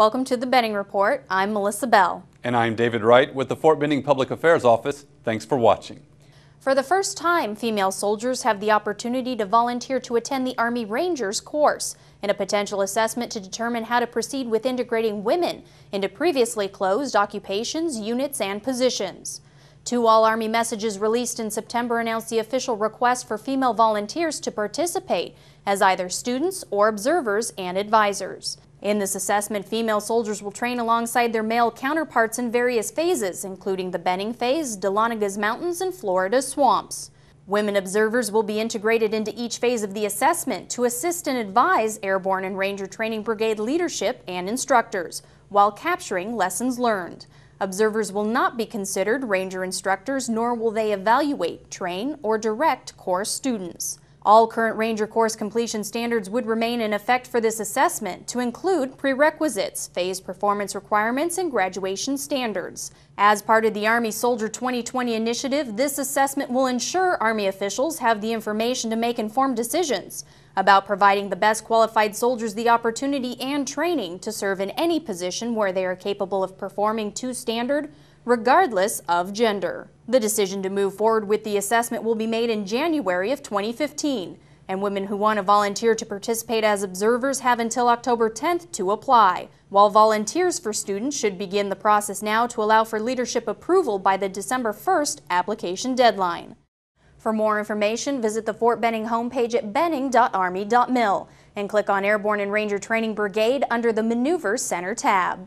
Welcome to the Benning Report. I'm Melissa Bell. And I'm David Wright with the Fort Benning Public Affairs Office. Thanks for watching. For the first time, female soldiers have the opportunity to volunteer to attend the Army Rangers course in a potential assessment to determine how to proceed with integrating women into previously closed occupations, units, and positions. Two All Army messages released in September announced the official request for female volunteers to participate as either students or observers and advisors. In this assessment, female soldiers will train alongside their male counterparts in various phases, including the Benning phase, Dahlonaga's mountains, and Florida's swamps. Women observers will be integrated into each phase of the assessment to assist and advise Airborne and Ranger Training Brigade leadership and instructors while capturing lessons learned. Observers will not be considered Ranger instructors, nor will they evaluate, train, or direct Corps students. All current Ranger course completion standards would remain in effect for this assessment to include prerequisites, phase performance requirements, and graduation standards. As part of the Army Soldier 2020 initiative, this assessment will ensure Army officials have the information to make informed decisions about providing the best qualified soldiers the opportunity and training to serve in any position where they are capable of performing to standard regardless of gender. The decision to move forward with the assessment will be made in January of 2015, and women who want to volunteer to participate as observers have until October 10th to apply, while volunteers for students should begin the process now to allow for leadership approval by the December 1st application deadline. For more information, visit the Fort Benning homepage at benning.army.mil and click on Airborne and Ranger Training Brigade under the Maneuver Center tab.